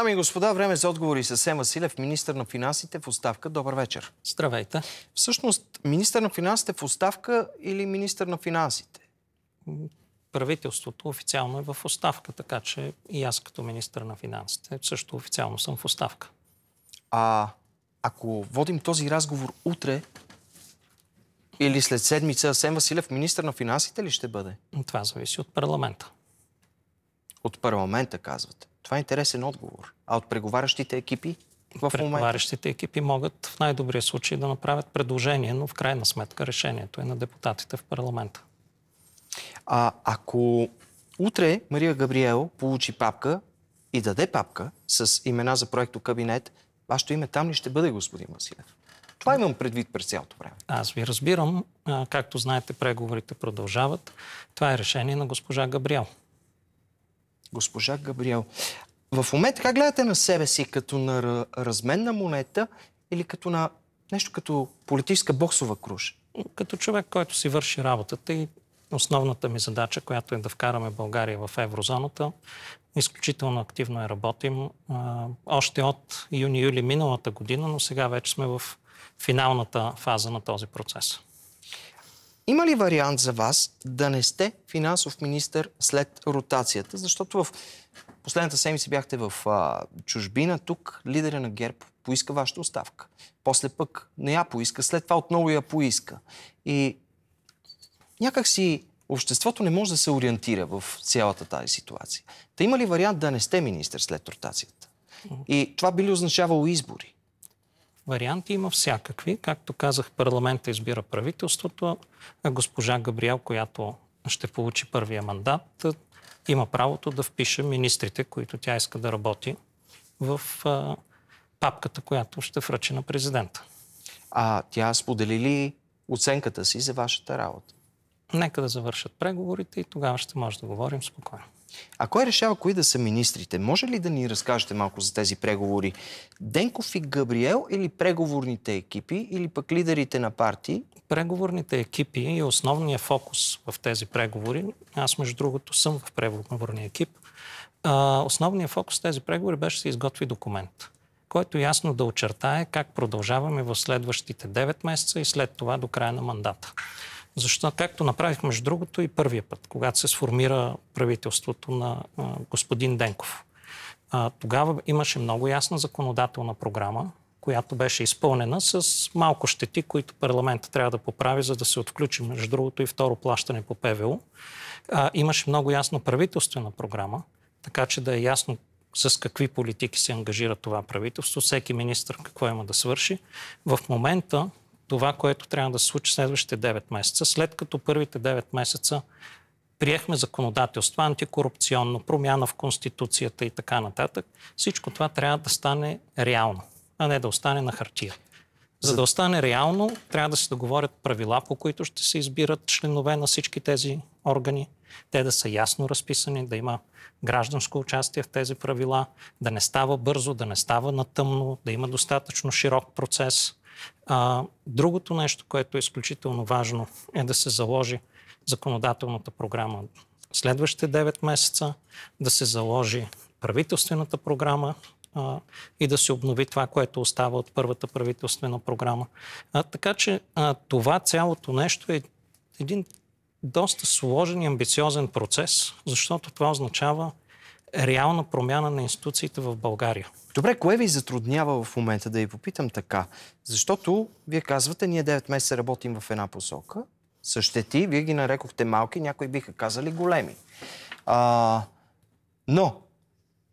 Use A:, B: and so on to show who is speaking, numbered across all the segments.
A: Дами и господа, време за отговори с Сема Силев, министър на финансите в оставка. Добър вечер. Здравейте. Всъщност, министър на финансите в оставка или министър на финансите? Правителството официално е в оставка,
B: така че и аз като министр на финансите също официално съм в оставка.
A: А ако водим този разговор утре, или след седмица Сем Василев министр на финансите ли ще бъде? Това зависи от парламента. От парламента, казвате. Това е интересен отговор. А от преговарящите екипи в момента. Преговарящите екипи могат
B: в най-добрия случай да направят предложение, но в крайна сметка решението е на депутатите в парламента.
A: А ако утре Мария Габриел получи папка и даде папка с имена за проекто кабинет, вашето име там ли ще бъде, господин Василев? Това имам предвид през цялото време.
B: Аз ви разбирам. Както знаете, преговорите продължават. Това е решение на госпожа Габриел
A: госпожа Габриел. В момента как гледате на себе си? Като на разменна монета или като на нещо като политическа боксова круж? Като човек,
B: който си върши работата и основната ми задача, която е да вкараме България в еврозоната, изключително активно е работим. още от юни-юли миналата година, но сега вече сме в финалната фаза на този процес.
A: Има ли вариант за вас да не сте финансов министр след ротацията? Защото в последната седмица бяхте в а, чужбина, тук лидера на ГЕРБ поиска вашата оставка. После пък не я поиска, след това отново я поиска. И някак си обществото не може да се ориентира в цялата тази ситуация. Та има ли вариант да не сте министр след ротацията? И това би ли означавало избори?
B: Варианти има всякакви. Както казах, парламента избира правителството, а госпожа Габриел, която ще получи първия мандат, има правото да впише министрите, които тя иска да работи в а, папката, която ще връчи на президента.
A: А тя сподели ли оценката си за вашата работа?
B: Нека да завършат преговорите и тогава ще може да говорим спокойно.
A: А кой е решава кои да са министрите? Може ли да ни разкажете малко за тези преговори? Денков и Габриел или преговорните екипи или пък лидерите на партии? Преговорните екипи
B: и основният фокус в тези преговори, аз между другото съм в преговорния екип, а, основният фокус в тези преговори беше да се изготви документ, който ясно да очертае как продължаваме в следващите 9 месеца и след това до края на мандата. Защо, както направих между другото и първия път, когато се сформира правителството на а, господин Денков. А, тогава имаше много ясна законодателна програма, която беше изпълнена с малко щети, които парламента трябва да поправи, за да се отключи, между другото, и второ плащане по ПВО. А, имаше много ясно правителствена програма, така че да е ясно с какви политики се ангажира това правителство, всеки министр какво има да свърши. В момента това, което трябва да се случи следващите 9 месеца. След като първите 9 месеца приехме законодателство, антикорупционно, промяна в Конституцията и така нататък, всичко това трябва да стане реално, а не да остане на хартия. За да остане реално, трябва да се договорят правила, по които ще се избират членове на всички тези органи. Те да са ясно разписани, да има гражданско участие в тези правила, да не става бързо, да не става натъмно, да има достатъчно широк процес – а, другото нещо, което е изключително важно, е да се заложи законодателната програма следващите 9 месеца, да се заложи правителствената програма а, и да се обнови това, което остава от първата правителствена програма. А, така че а, това цялото нещо е един доста сложен и амбициозен процес, защото това означава реална промяна на
A: институциите в България. Добре, кое ви затруднява в момента да ви попитам така? Защото вие казвате, ние 9 месеца работим в една посока, същети, вие ги нарекохте малки, някои биха казали големи. А, но,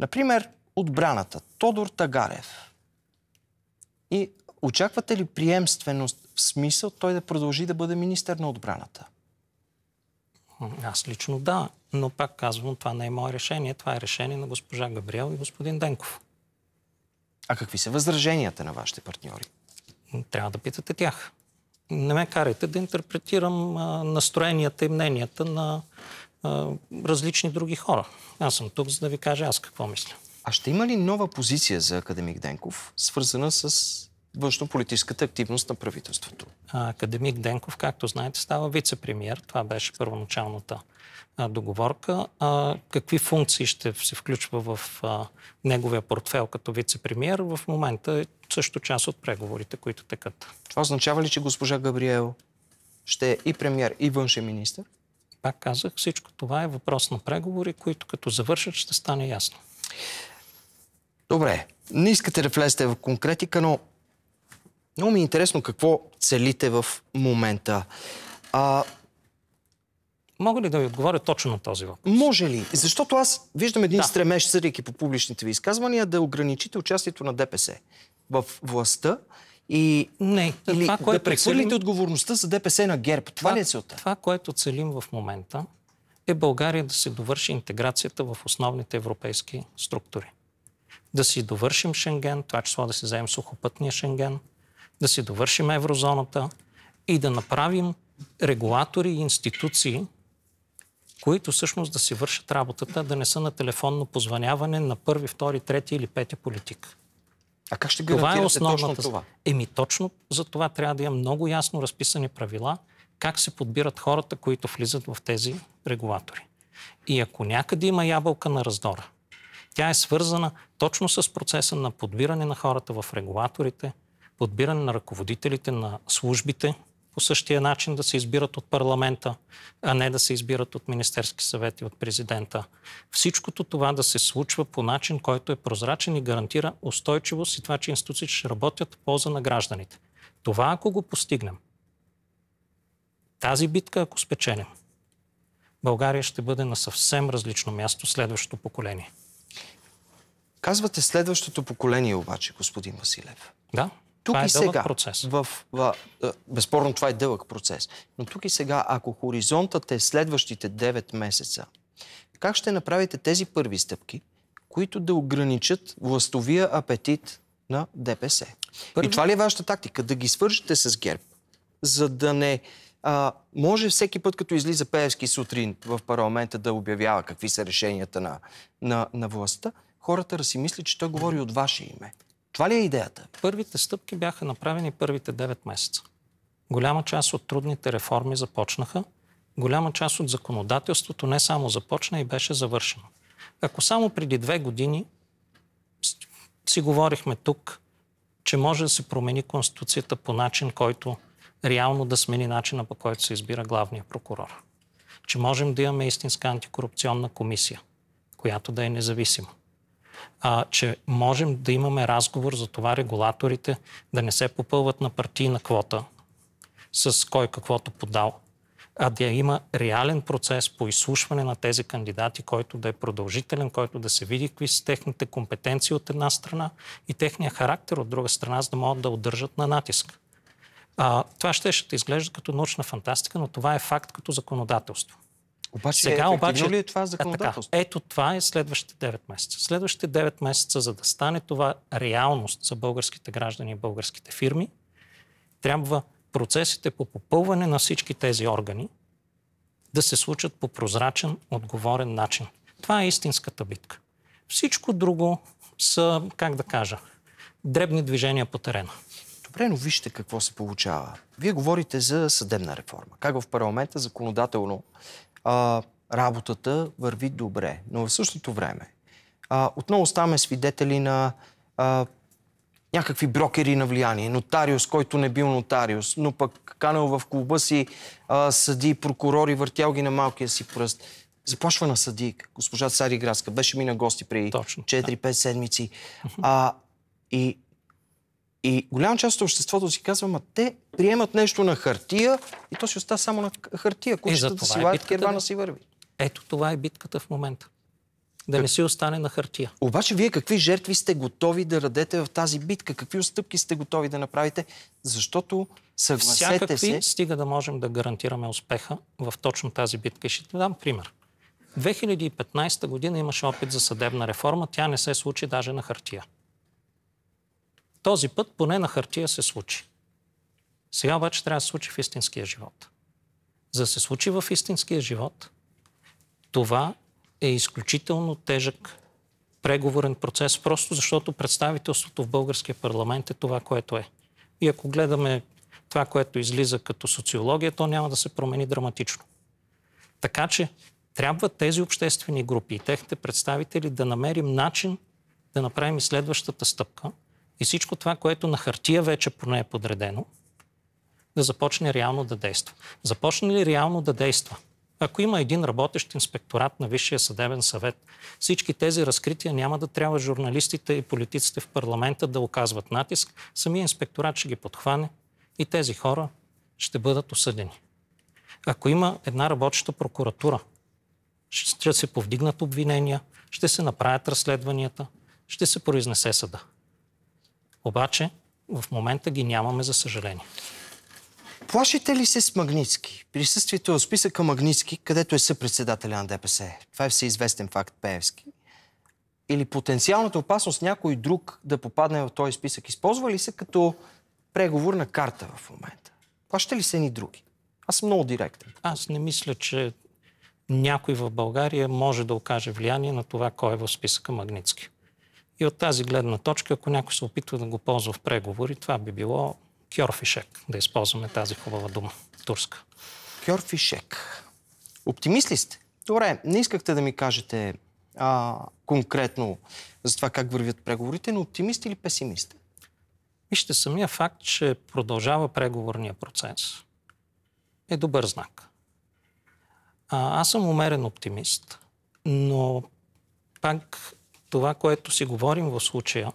A: например, отбраната, Тодор Тагарев. И очаквате ли приемственост в смисъл той да продължи да бъде министър на отбраната?
B: Аз лично да. Но пак казвам, това не е мое решение, това е решение на госпожа Габриел и господин Денков.
A: А какви са възраженията
B: на вашите партньори? Трябва да питате тях. Не ме карайте да интерпретирам а, настроенията и мненията на а, различни други хора. Аз съм тук, за да ви кажа аз какво мисля.
A: А ще има ли нова позиция за академик Денков, свързана с външто-политическата активност на правителството?
B: А, академик Денков, както знаете, става вице-премьер. Това беше първоначалната договорка,
A: а, какви функции
B: ще се включва в а, неговия портфел като вице-премьер, в момента е също част от преговорите, които текат. Това означава ли, че госпожа Габриел ще е и премьер, и външен министр? Пак казах, всичко това е въпрос на преговори, които като завършат ще стане ясно.
A: Добре, не искате да влезете в конкретика, но много ми е интересно какво целите в момента. А, Мога ли да ви отговоря точно на този въпрос? Може ли? Защото аз виждам един да. стремеж, съдейки по публичните ви изказвания, да ограничите участието на ДПС в властта и не, или това, което прехвърлите целим... отговорността за ДПС на ГЕРБ. Това, това ли е
B: целта? Това, което целим в момента, е България да се довърши интеграцията в основните европейски структури. Да си довършим Шенген, това число да си вземем сухопътния Шенген, да си довършим еврозоната и да направим регулатори и институции, които всъщност да си вършат работата, да не са на телефонно позваняване на първи, втори, трети или пети политик. А как ще това е основната... точно това? Еми точно за това трябва да има много ясно разписани правила, как се подбират хората, които влизат в тези регулатори. И ако някъде има ябълка на раздора, тя е свързана точно с процеса на подбиране на хората в регулаторите, подбиране на ръководителите на службите, по същия начин да се избират от парламента, а не да се избират от Министерски съвет и от президента. Всичкото това да се случва по начин, който е прозрачен и гарантира устойчивост и това, че институциите ще работят в полза на гражданите. Това, ако го постигнем, тази битка, ако спеченем, България ще бъде на съвсем различно място следващото
A: поколение. Казвате следващото поколение обаче, господин Василев. Да тук това е сега. Процес. В, в, в, безспорно това е дълъг процес. Но тук и сега, ако хоризонтът е следващите 9 месеца, как ще направите тези първи стъпки, които да ограничат властовия апетит на ДПС? Първи... И това ли е вашата тактика? Да ги свържете с ГЕРБ, за да не а, може всеки път, като излиза Певски сутрин в парламента да обявява какви са решенията на, на, на властта, хората да си мислят, че той говори от ваше име. Това ли е идеята? Първите
B: стъпки бяха направени първите 9 месеца. Голяма част от трудните реформи започнаха. Голяма част от законодателството не само започна и беше завършено. Ако само преди две години си говорихме тук, че може да се промени Конституцията по начин, който реално да смени начина по който се избира главния прокурор. Че можем да имаме истинска антикорупционна комисия, която да е независима а, че можем да имаме разговор за това регулаторите да не се попълват на партийна квота с кой каквото подал, а да има реален процес по изслушване на тези кандидати, който да е продължителен, който да се види какви са техните компетенции от една страна и техния характер от друга страна, за да могат да удържат на натиск. А, това ще ще изглежда като научна фантастика, но това е факт като законодателство. Обаче, Сега, е обаче, ли е това е законодателство? Така, ето това е следващите 9 месеца. Следващите 9 месеца, за да стане това реалност за българските граждани и българските фирми, трябва процесите по попълване на всички тези органи да се случат по прозрачен, отговорен начин. Това е истинската битка. Всичко друго са, как да кажа, дребни движения по
A: терена. Добре, но вижте какво се получава. Вие говорите за съдебна реформа. Как в парламента законодателно а, работата върви добре. Но в същото време а, отново ставаме свидетели на а, някакви брокери на влияние. Нотариус, който не бил нотариус, но пък канал в клуба си а, съди прокурори, въртял ги на малкия си пръст. Започва на съдик. Госпожа Цари Градска беше ми на гости при 4-5 седмици. А, и и голяма част от обществото си казва, ма те приемат нещо на хартия и то си остава само на хартия. Е, Кучетата е да си лаят, кервана си върви. Ето това е битката в момента. Да не си остане на хартия. Обаче вие какви жертви сте готови да радете в тази битка? Какви отстъпки сте готови да направите? Защото съвсете Всякакви, стига да можем да гарантираме
B: успеха в точно тази битка. И ще ти дам пример. 2015 година имаше опит за съдебна реформа. Тя не се случи даже на хартия. Този път поне на хартия се случи. Сега обаче трябва да се случи в истинския живот. За да се случи в истинския живот, това е изключително тежък преговорен процес, просто защото представителството в българския парламент е това, което е. И ако гледаме това, което излиза като социология, то няма да се промени драматично. Така че трябва тези обществени групи и техните представители да намерим начин да направим и следващата стъпка – и всичко това, което на хартия вече поне е подредено, да започне реално да действа. Започне ли реално да действа? Ако има един работещ инспекторат на Висшия съдебен съвет, всички тези разкрития няма да трябва журналистите и политиците в парламента да оказват натиск. Самия инспекторат ще ги подхване и тези хора ще бъдат осъдени. Ако има една работеща прокуратура, ще се повдигнат обвинения, ще се направят разследванията, ще се произнесе съда. Обаче
A: в момента ги нямаме, за съжаление. Плашите ли се с Магницки? Присъствието е в списъка Магницки, където е съпредседателя на ДПС. Това е всеизвестен факт, Пеевски. Или потенциалната опасност някой друг да попадне в този списък? Използва ли се като преговорна карта в момента? Плашите ли се ни други? Аз съм много директен.
B: Аз не мисля, че някой в България може да окаже влияние на това, кой е в списъка Магницки. И от тази гледна точка, ако някой се опитва да го ползва в преговори, това би било кьорфишек, да използваме тази хубава дума, турска.
A: Кьорфишек. Оптимист ли сте? Добре, не искахте да ми кажете а, конкретно за това как вървят преговорите, но оптимист или песимист? Вижте,
B: самия факт, че продължава преговорния процес, е добър знак. А, аз съм умерен оптимист, но пак това, което си говорим в случая,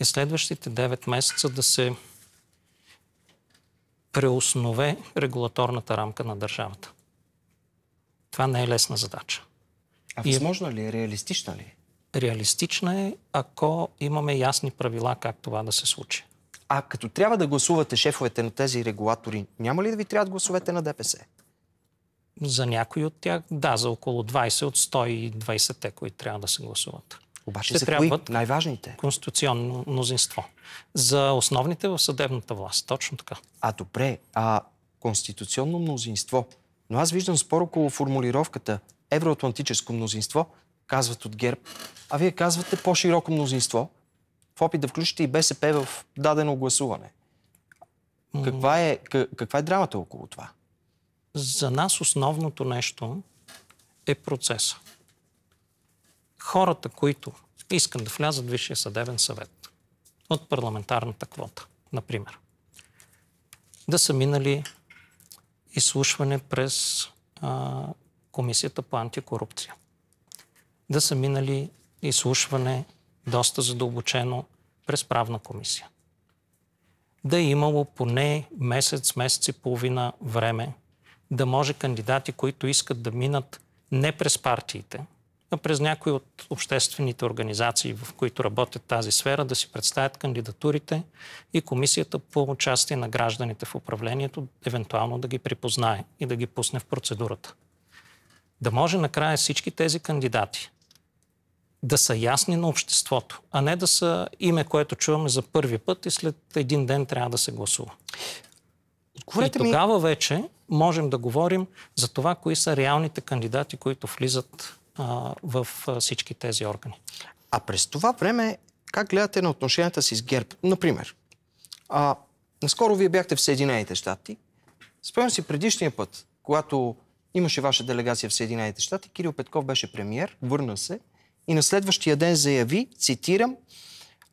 B: е следващите 9 месеца да се преоснове регулаторната рамка на държавата. Това не е лесна задача.
A: А е възможно ли е? Реалистична ли е? Реалистична е, ако имаме ясни правила как това да се случи. А като трябва да гласувате шефовете на тези регулатори, няма ли да ви трябват гласовете на ДПС?
B: За някои от тях, да, за около 20 от 120-те, които трябва да се
A: гласуват. Обаче ще за кои
B: най-важните? Конституционно мнозинство. За основните в съдебната власт. Точно така.
A: А добре, а конституционно мнозинство. Но аз виждам спор около формулировката евроатлантическо мнозинство, казват от ГЕРБ, а вие казвате по-широко мнозинство, в опит да включите и БСП в дадено гласуване. Каква е, каква е драмата около това? За
B: нас основното нещо е процеса хората, които искат да влязат в Висшия съдебен съвет от парламентарната квота, например, да са минали изслушване през а, Комисията по антикорупция, да са минали изслушване доста задълбочено през правна комисия, да е имало поне месец, месец и половина време да може кандидати, които искат да минат не през партиите, през някои от обществените организации, в които работят тази сфера, да си представят кандидатурите и комисията по участие на гражданите в управлението, евентуално да ги припознае и да ги пусне в процедурата. Да може накрая всички тези кандидати да са ясни на обществото, а не да са име, което чуваме за първи път и след един ден трябва да се гласува. и тогава ми... вече можем да говорим за това, кои са реалните кандидати, които влизат а, в всички тези
A: органи. А през това време как гледате на отношенията си с ГЕРБ? Например, а, наскоро вие бяхте в Съединените щати. Спомням си предишния път, когато имаше ваша делегация в Съединените щати, Кирил Петков беше премьер, върна се и на следващия ден заяви, цитирам,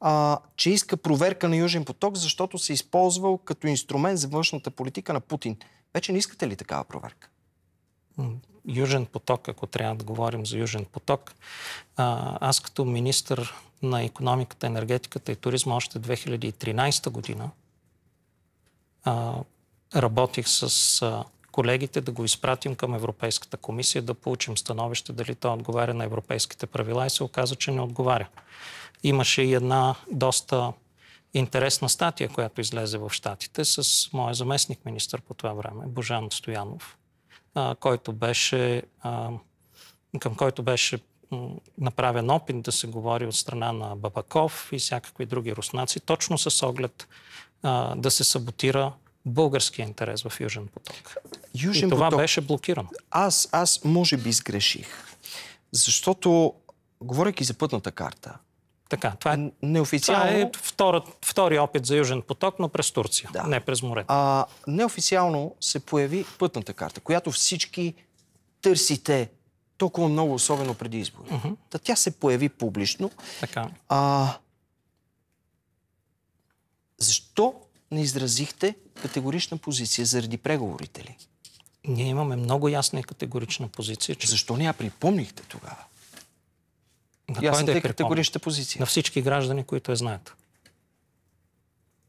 A: а, че иска проверка на Южен поток, защото се използвал като инструмент за външната политика на Путин. Вече не искате ли такава проверка? Южен поток, ако трябва да говорим за Южен поток,
B: аз като министр на економиката, енергетиката и туризма още 2013 година работих с колегите да го изпратим към Европейската комисия, да получим становище дали то отговаря на европейските правила и се оказа, че не отговаря. Имаше и една доста интересна статия, която излезе в Штатите с моя заместник министр по това време, Божан Стоянов, а, който беше, а, към който беше направен опит да се говори от страна на Бабаков и всякакви други руснаци, точно с оглед а, да се саботира българския интерес в Южен поток. Южен и това поток. беше
A: блокирано. Аз, аз може би сгреших, защото, говоряки за пътната карта, така, това е, неофициално... това е
B: втора, втори опит за Южен
A: поток, но през Турция, да. не през морето. А, неофициално се появи пътната карта, която всички търсите толкова много, особено преди избори. Uh-huh. Та тя се появи публично. Така. А, защо не изразихте категорична позиция заради преговорите ли?
B: Ние имаме много ясна и категорична позиция. Че... Защо не я припомнихте тогава?
A: На съм да е
B: позиция. На всички граждани, които я знаят.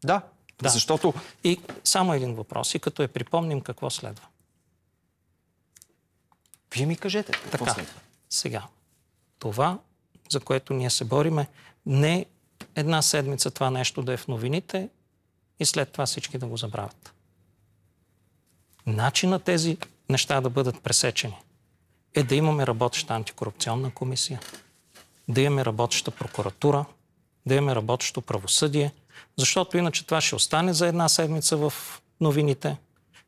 B: Да, да. Защото... И само един въпрос. И като я припомним, какво следва? Вие ми кажете. Какво така, следва? сега. Това, за което ние се бориме, не една седмица това нещо да е в новините и след това всички да го забравят. Начина тези неща да бъдат пресечени е да имаме работеща антикорупционна комисия да имаме работеща прокуратура, да имаме работещо правосъдие, защото иначе това ще остане за една седмица в новините,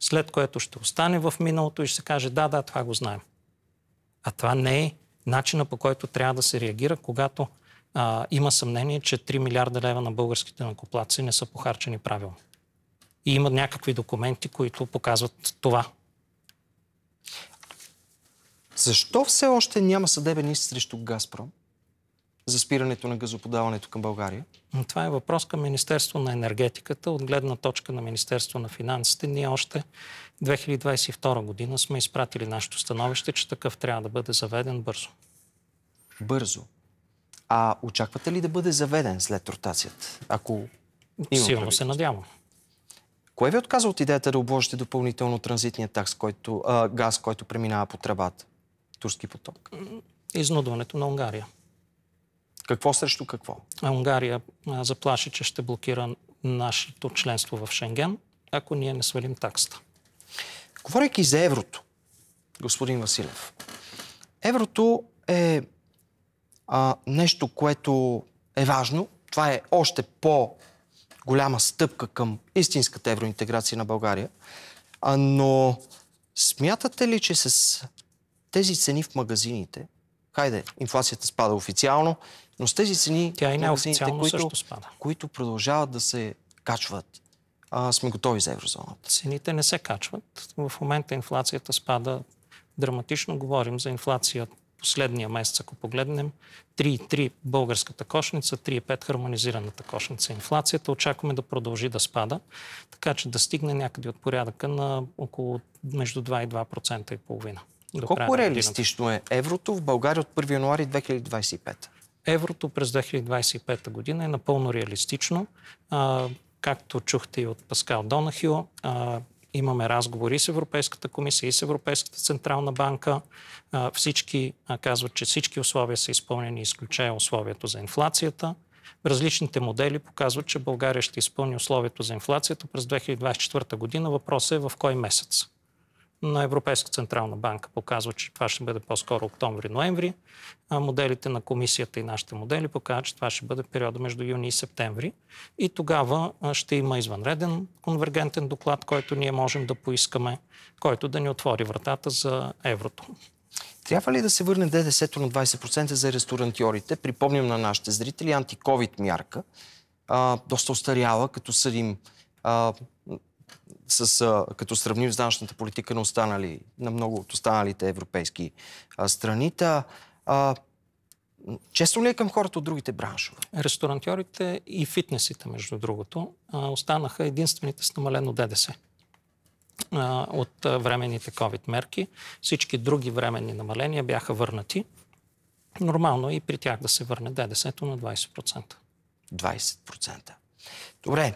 B: след което ще остане в миналото и ще се каже да, да, това го знаем. А това не е начина по който трябва да се реагира, когато а, има съмнение, че 3 милиарда лева на българските накоплаци не са похарчени правилно. И има някакви документи, които показват това.
A: Защо все още няма съдебен иск срещу Газпром? за спирането на газоподаването към България? Това е въпрос към Министерство на енергетиката.
B: От гледна точка на Министерство на финансите, ние още 2022 година сме изпратили нашето становище, че такъв трябва да бъде заведен бързо.
A: Бързо? А очаквате ли да бъде заведен след ротацията? Ако има Силно се надявам. Кое ви е отказа от идеята да обложите допълнително транзитния такс, който, а, газ, който преминава по тръбата? Турски поток.
B: Изнудването на Унгария.
A: Какво срещу какво?
B: Унгария заплаши, че ще блокира нашето членство в Шенген, ако ние не свалим таксата.
A: Говорейки за еврото, господин Василев, еврото е а, нещо, което е важно. Това е още по-голяма стъпка към истинската евроинтеграция на България. А, но смятате ли, че с тези цени в магазините – хайде, инфлацията спада официално, но с тези цени, Тя и неофициално които, също спада. които продължават да се качват, а, сме готови за еврозоната.
B: Цените не се качват. В момента инфлацията спада драматично. Говорим за инфлация последния месец, ако погледнем, 3,3 българската кошница, 3,5 хармонизираната кошница. Инфлацията очакваме да продължи да спада, така че да стигне някъде от порядъка на около между 2 и 2%
A: и половина. До Колко реалистично е еврото в България от 1 януари 2025?
B: Еврото през 2025 година е напълно реалистично. А, както чухте и от Паскал Донахил, а, имаме разговори с Европейската комисия и с Европейската централна банка. А, всички а, казват, че всички условия са изпълнени, изключая условието за инфлацията. Различните модели показват, че България ще изпълни условието за инфлацията през 2024 година. Въпросът е в кой месец на Европейска централна банка показва, че това ще бъде по-скоро октомври-ноември, а моделите на комисията и нашите модели показват, че това ще бъде периода между юни и септември. И тогава ще има извънреден конвергентен доклад, който ние можем да поискаме, който да ни отвори вратата за еврото.
A: Трябва ли да се върне ддс на 20% за ресторантьорите? Припомням на нашите зрители антиковид мярка, а, доста остаряла, като съдим а, с, а, като сравним с данъчната политика на, останали, на много от останалите европейски а, страни. често ли е към хората от другите браншове?
B: Ресторантьорите и фитнесите, между другото, а, останаха единствените с намалено ДДС а, от временните COVID мерки. Всички други временни намаления бяха върнати. Нормално е и при тях да се върне ДДС-то на 20%.
A: 20%. Добре.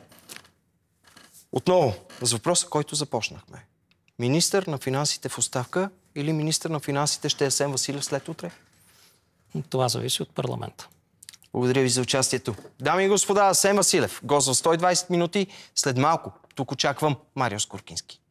A: Отново, с въпроса, който започнахме. Министър на финансите в оставка или министър на финансите ще е Сен Василев след утре? Това зависи от парламента. Благодаря ви за участието. Дами и господа, Сен Василев, гост в 120 минути. След малко тук очаквам Марио Скоркински.